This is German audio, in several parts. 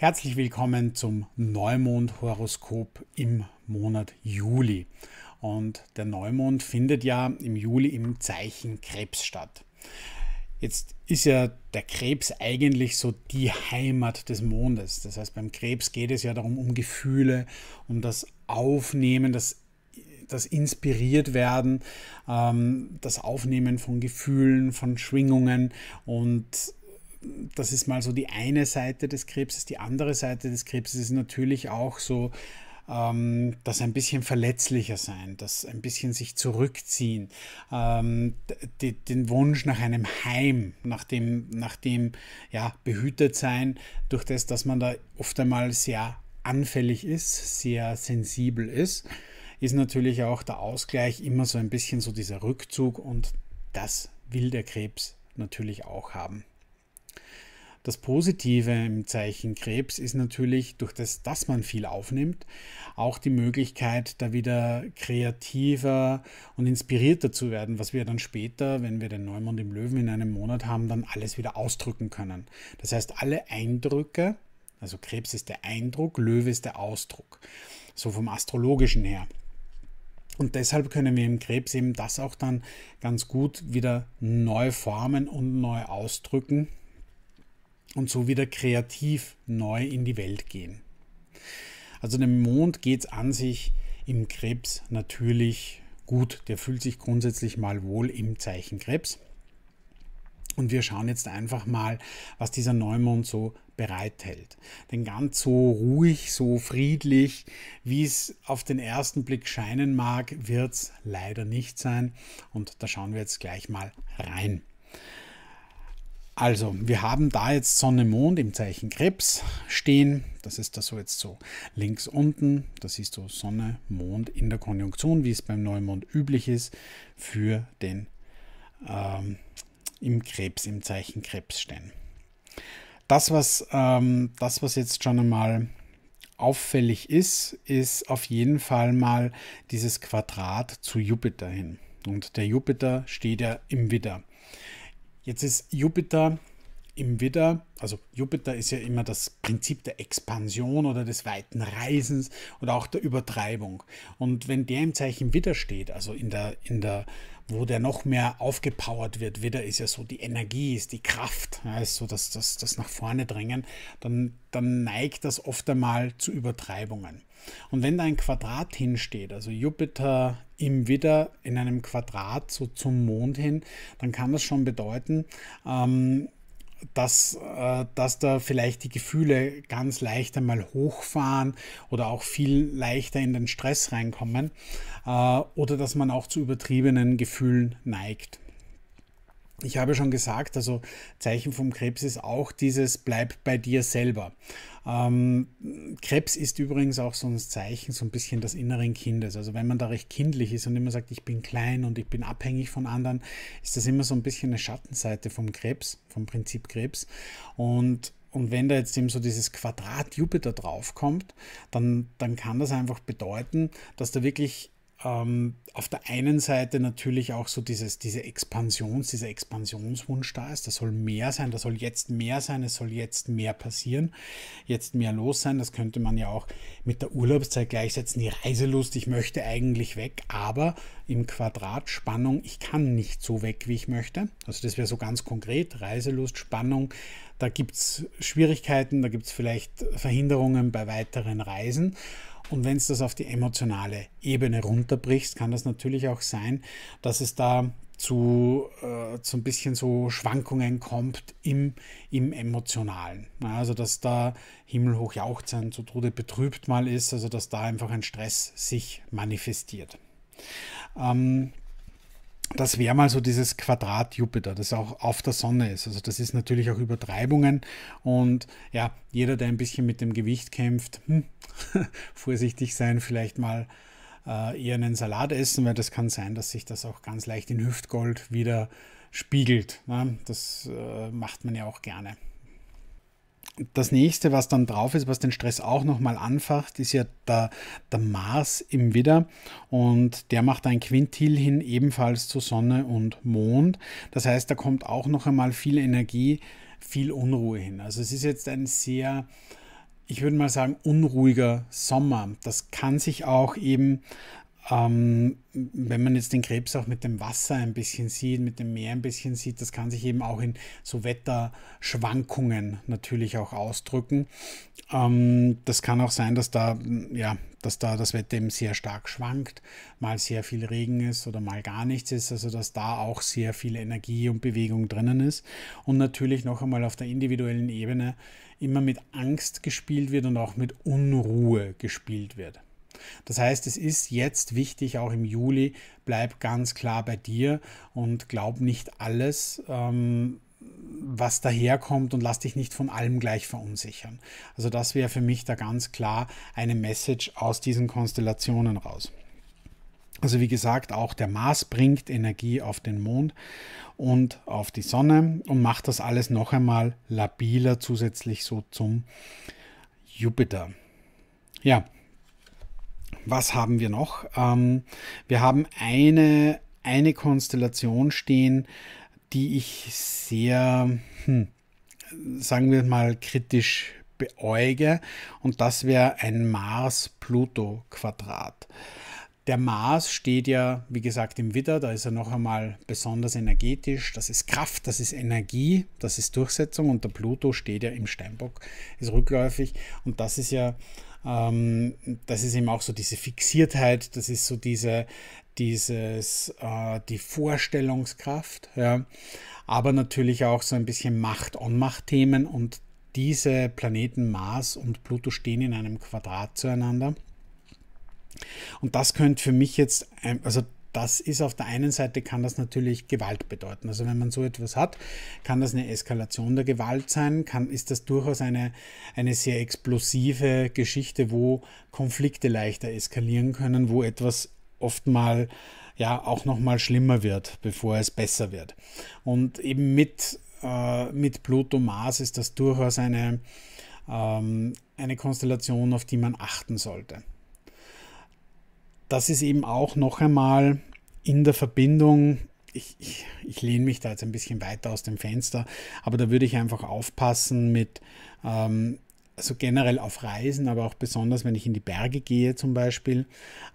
Herzlich willkommen zum Neumond-Horoskop im Monat Juli. Und der Neumond findet ja im Juli im Zeichen Krebs statt. Jetzt ist ja der Krebs eigentlich so die Heimat des Mondes. Das heißt, beim Krebs geht es ja darum, um Gefühle, um das Aufnehmen, das das inspiriert werden, ähm, das Aufnehmen von Gefühlen, von Schwingungen und das ist mal so die eine Seite des Krebses. Die andere Seite des Krebses ist natürlich auch so, ähm, das ein bisschen verletzlicher sein, dass ein bisschen sich zurückziehen, ähm, die, den Wunsch nach einem Heim, nach dem, nach dem ja, behütet sein, durch das, dass man da oft einmal sehr anfällig ist, sehr sensibel ist, ist natürlich auch der Ausgleich immer so ein bisschen so dieser Rückzug und das will der Krebs natürlich auch haben. Das Positive im Zeichen Krebs ist natürlich, durch das, dass man viel aufnimmt, auch die Möglichkeit, da wieder kreativer und inspirierter zu werden, was wir dann später, wenn wir den Neumond im Löwen in einem Monat haben, dann alles wieder ausdrücken können. Das heißt, alle Eindrücke, also Krebs ist der Eindruck, Löwe ist der Ausdruck, so vom astrologischen her. Und deshalb können wir im Krebs eben das auch dann ganz gut wieder neu formen und neu ausdrücken, und so wieder kreativ neu in die Welt gehen. Also dem Mond geht es an sich im Krebs natürlich gut. Der fühlt sich grundsätzlich mal wohl im Zeichen Krebs. Und wir schauen jetzt einfach mal, was dieser Neumond so bereithält. Denn ganz so ruhig, so friedlich, wie es auf den ersten Blick scheinen mag, wird es leider nicht sein. Und da schauen wir jetzt gleich mal rein. Also, wir haben da jetzt Sonne, Mond im Zeichen Krebs stehen. Das ist da so jetzt so links unten. Da siehst du Sonne, Mond in der Konjunktion, wie es beim Neumond üblich ist, für den ähm, im Krebs, im Zeichen Krebs stehen. Das was, ähm, das, was jetzt schon einmal auffällig ist, ist auf jeden Fall mal dieses Quadrat zu Jupiter hin. Und der Jupiter steht ja im Widder. Jetzt ist Jupiter im Widder, also Jupiter ist ja immer das Prinzip der Expansion oder des weiten Reisens oder auch der Übertreibung. Und wenn der im Zeichen Widder steht, also in der, in der wo der noch mehr aufgepowert wird. Wieder ist ja so die Energie, ist die Kraft, ja, ist so das, das, das nach vorne drängen, dann, dann neigt das oft einmal zu Übertreibungen. Und wenn da ein Quadrat hinsteht, also Jupiter im Widder in einem Quadrat so zum Mond hin, dann kann das schon bedeuten, ähm, dass, äh, dass da vielleicht die Gefühle ganz leicht einmal hochfahren oder auch viel leichter in den Stress reinkommen äh, oder dass man auch zu übertriebenen Gefühlen neigt. Ich habe schon gesagt, also Zeichen vom Krebs ist auch dieses Bleib bei dir selber. Ähm, Krebs ist übrigens auch so ein Zeichen, so ein bisschen des inneren Kindes. Also wenn man da recht kindlich ist und immer sagt, ich bin klein und ich bin abhängig von anderen, ist das immer so ein bisschen eine Schattenseite vom Krebs, vom Prinzip Krebs. Und und wenn da jetzt eben so dieses Quadrat Jupiter draufkommt, dann, dann kann das einfach bedeuten, dass da wirklich ähm, auf der einen Seite natürlich auch so dieses, diese Expansions, dieser Expansionswunsch da ist. Das soll mehr sein, das soll jetzt mehr sein, es soll jetzt mehr passieren, jetzt mehr los sein. Das könnte man ja auch mit der Urlaubszeit gleichsetzen. Die Reiselust, ich möchte eigentlich weg, aber im Quadrat Spannung, ich kann nicht so weg, wie ich möchte. Also das wäre so ganz konkret, Reiselust, Spannung. Da gibt es Schwierigkeiten, da gibt es vielleicht Verhinderungen bei weiteren Reisen. Und wenn es das auf die emotionale Ebene runterbricht, kann das natürlich auch sein, dass es da zu, äh, zu ein bisschen so Schwankungen kommt im, im Emotionalen. Also dass da himmelhoch jauchzend, zu Tode betrübt mal ist, also dass da einfach ein Stress sich manifestiert. Ähm, das wäre mal so dieses Quadrat Jupiter, das auch auf der Sonne ist. Also das ist natürlich auch Übertreibungen und ja, jeder, der ein bisschen mit dem Gewicht kämpft, hm, vorsichtig sein, vielleicht mal äh, eher einen Salat essen, weil das kann sein, dass sich das auch ganz leicht in Hüftgold wieder spiegelt. Ne? Das äh, macht man ja auch gerne das nächste, was dann drauf ist, was den Stress auch nochmal anfacht, ist ja der, der Mars im Widder und der macht ein Quintil hin, ebenfalls zu Sonne und Mond. Das heißt, da kommt auch noch einmal viel Energie, viel Unruhe hin. Also es ist jetzt ein sehr, ich würde mal sagen, unruhiger Sommer. Das kann sich auch eben ähm, wenn man jetzt den Krebs auch mit dem Wasser ein bisschen sieht, mit dem Meer ein bisschen sieht, das kann sich eben auch in so Wetterschwankungen natürlich auch ausdrücken. Ähm, das kann auch sein, dass da, ja, dass da das Wetter eben sehr stark schwankt, mal sehr viel Regen ist oder mal gar nichts ist, also dass da auch sehr viel Energie und Bewegung drinnen ist. Und natürlich noch einmal auf der individuellen Ebene immer mit Angst gespielt wird und auch mit Unruhe gespielt wird. Das heißt, es ist jetzt wichtig, auch im Juli, bleib ganz klar bei dir und glaub nicht alles. Ähm, was daherkommt und lass dich nicht von allem gleich verunsichern. Also das wäre für mich da ganz klar eine Message aus diesen Konstellationen raus. Also wie gesagt, auch der Mars bringt Energie auf den Mond und auf die Sonne und macht das alles noch einmal labiler zusätzlich so zum Jupiter. Ja, was haben wir noch? Ähm, wir haben eine, eine Konstellation stehen, die ich sehr, hm, sagen wir mal, kritisch beäuge. Und das wäre ein Mars-Pluto-Quadrat. Der Mars steht ja, wie gesagt, im Widder, da ist er noch einmal besonders energetisch. Das ist Kraft, das ist Energie, das ist Durchsetzung. Und der Pluto steht ja im Steinbock, ist rückläufig. Und das ist ja ähm, das ist eben auch so diese Fixiertheit, das ist so diese, dieses, äh, die Vorstellungskraft, ja. aber natürlich auch so ein bisschen Macht-on-Macht-Themen und diese Planeten Mars und Pluto stehen in einem Quadrat zueinander. Und das könnte für mich jetzt, also das ist auf der einen Seite, kann das natürlich Gewalt bedeuten. Also wenn man so etwas hat, kann das eine Eskalation der Gewalt sein, kann, ist das durchaus eine, eine sehr explosive Geschichte, wo Konflikte leichter eskalieren können, wo etwas oftmal ja auch nochmal schlimmer wird, bevor es besser wird. Und eben mit, äh, mit Pluto Mars ist das durchaus eine, ähm, eine Konstellation, auf die man achten sollte das ist eben auch noch einmal in der Verbindung. Ich, ich, ich lehne mich da jetzt ein bisschen weiter aus dem Fenster, aber da würde ich einfach aufpassen mit, ähm, also generell auf Reisen, aber auch besonders, wenn ich in die Berge gehe zum Beispiel,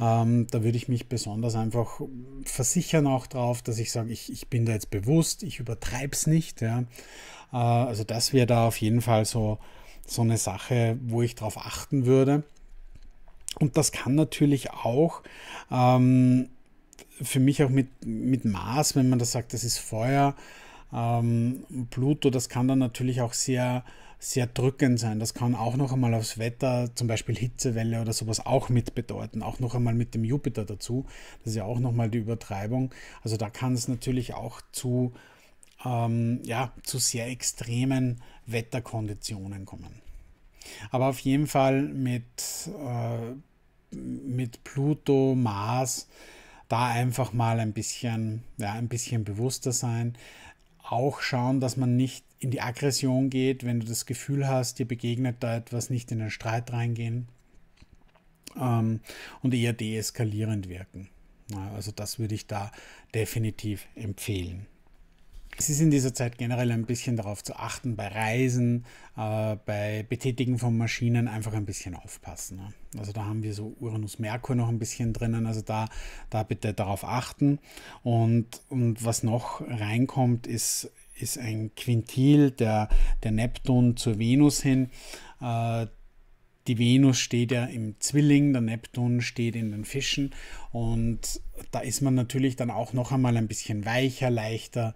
ähm, da würde ich mich besonders einfach versichern auch drauf, dass ich sage, ich, ich bin da jetzt bewusst, ich übertreibe es nicht. Ja. Äh, also das wäre da auf jeden Fall so, so eine Sache, wo ich drauf achten würde. Und das kann natürlich auch ähm, für mich auch mit, mit Maß, wenn man das sagt, das ist Feuer, ähm, Pluto, das kann dann natürlich auch sehr, sehr drückend sein. Das kann auch noch einmal aufs Wetter, zum Beispiel Hitzewelle oder sowas auch mit bedeuten. Auch noch einmal mit dem Jupiter dazu. Das ist ja auch noch mal die Übertreibung. Also da kann es natürlich auch zu, ähm, ja, zu sehr extremen Wetterkonditionen kommen. Aber auf jeden Fall mit, äh, mit Pluto, Mars, da einfach mal ein bisschen, ja, ein bisschen bewusster sein. Auch schauen, dass man nicht in die Aggression geht, wenn du das Gefühl hast, dir begegnet da etwas, nicht in den Streit reingehen ähm, und eher deeskalierend wirken. Also das würde ich da definitiv empfehlen. Es ist in dieser Zeit generell ein bisschen darauf zu achten, bei Reisen, äh, bei Betätigen von Maschinen einfach ein bisschen aufpassen. Ne? Also da haben wir so Uranus-Merkur noch ein bisschen drinnen, also da, da bitte darauf achten. Und, und was noch reinkommt, ist, ist ein Quintil der, der Neptun zur Venus hin. Äh, die Venus steht ja im Zwilling, der Neptun steht in den Fischen und da ist man natürlich dann auch noch einmal ein bisschen weicher, leichter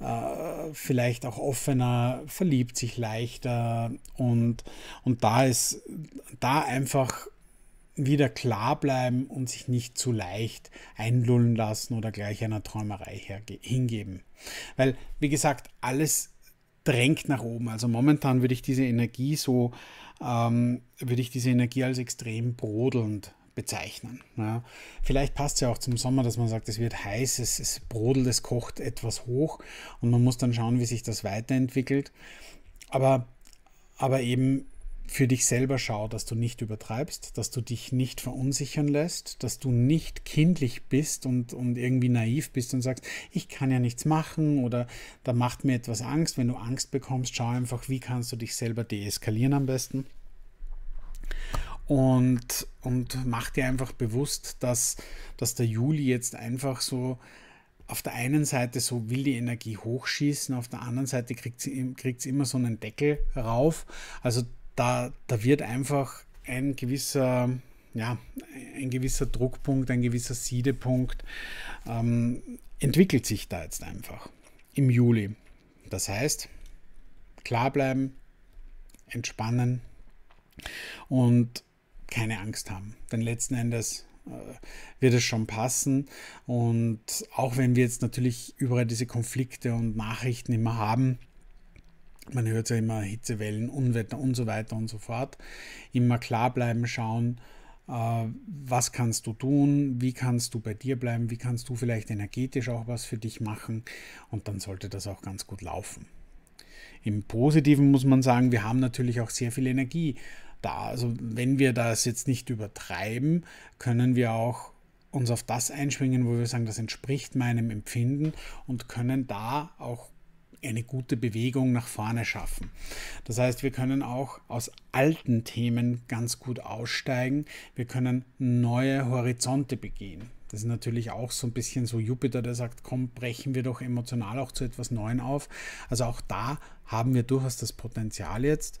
äh, vielleicht auch offener, verliebt sich leichter und, und da ist da einfach wieder klar bleiben und sich nicht zu leicht einlullen lassen oder gleich einer Träumerei hingeben. Weil, wie gesagt, alles drängt nach oben. Also momentan würde ich diese Energie so, ähm, würde ich diese Energie als extrem brodelnd bezeichnen. Ja. Vielleicht passt es ja auch zum Sommer, dass man sagt, es wird heiß, es, es brodelt, es kocht etwas hoch und man muss dann schauen, wie sich das weiterentwickelt. Aber, aber eben für dich selber schau, dass du nicht übertreibst, dass du dich nicht verunsichern lässt, dass du nicht kindlich bist und, und irgendwie naiv bist und sagst, ich kann ja nichts machen oder da macht mir etwas Angst. Wenn du Angst bekommst, schau einfach, wie kannst du dich selber deeskalieren am besten und, und mach dir einfach bewusst, dass, dass der Juli jetzt einfach so auf der einen Seite so will die Energie hochschießen, auf der anderen Seite kriegt sie, immer so einen Deckel rauf. Also da, da wird einfach ein gewisser, ja, ein gewisser Druckpunkt, ein gewisser Siedepunkt ähm, entwickelt sich da jetzt einfach im Juli. Das heißt, klar bleiben, entspannen und keine Angst haben. Denn letzten Endes äh, wird es schon passen. Und auch wenn wir jetzt natürlich überall diese Konflikte und Nachrichten immer haben, man hört ja immer Hitzewellen, Unwetter und so weiter und so fort, immer klar bleiben, schauen, äh, was kannst du tun, wie kannst du bei dir bleiben, wie kannst du vielleicht energetisch auch was für dich machen und dann sollte das auch ganz gut laufen. Im Positiven muss man sagen, wir haben natürlich auch sehr viel Energie da, also wenn wir das jetzt nicht übertreiben, können wir auch uns auf das einschwingen, wo wir sagen, das entspricht meinem Empfinden und können da auch eine gute Bewegung nach vorne schaffen. Das heißt, wir können auch aus alten Themen ganz gut aussteigen. Wir können neue Horizonte begehen. Das ist natürlich auch so ein bisschen so Jupiter, der sagt, komm, brechen wir doch emotional auch zu etwas Neuem auf. Also auch da haben wir durchaus das Potenzial jetzt.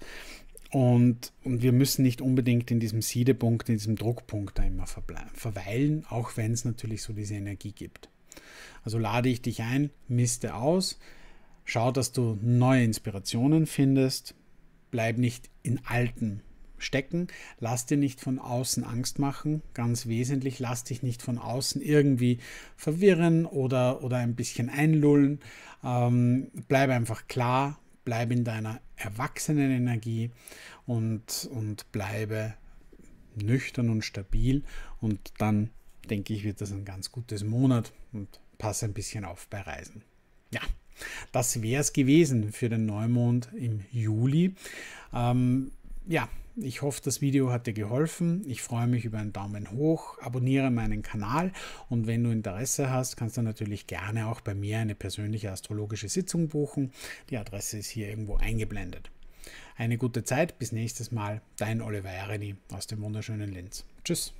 Und, und wir müssen nicht unbedingt in diesem Siedepunkt, in diesem Druckpunkt da immer verweilen, auch wenn es natürlich so diese Energie gibt. Also lade ich dich ein, miste aus, schau, dass du neue Inspirationen findest, bleib nicht in alten stecken, lass dir nicht von außen Angst machen, ganz wesentlich, lass dich nicht von außen irgendwie verwirren oder, oder ein bisschen einlullen, ähm, bleib einfach klar, bleib in deiner Erwachsenenenergie und, und bleibe nüchtern und stabil. Und dann denke ich, wird das ein ganz gutes Monat und passe ein bisschen auf bei Reisen. Ja, das wäre es gewesen für den Neumond im Juli. Ähm, ja, ich hoffe, das Video hat dir geholfen. Ich freue mich über einen Daumen hoch, abonniere meinen Kanal und wenn du Interesse hast, kannst du natürlich gerne auch bei mir eine persönliche astrologische Sitzung buchen. Die Adresse ist hier irgendwo eingeblendet. Eine gute Zeit, bis nächstes Mal, dein Oliver Ereni aus dem wunderschönen Linz. Tschüss.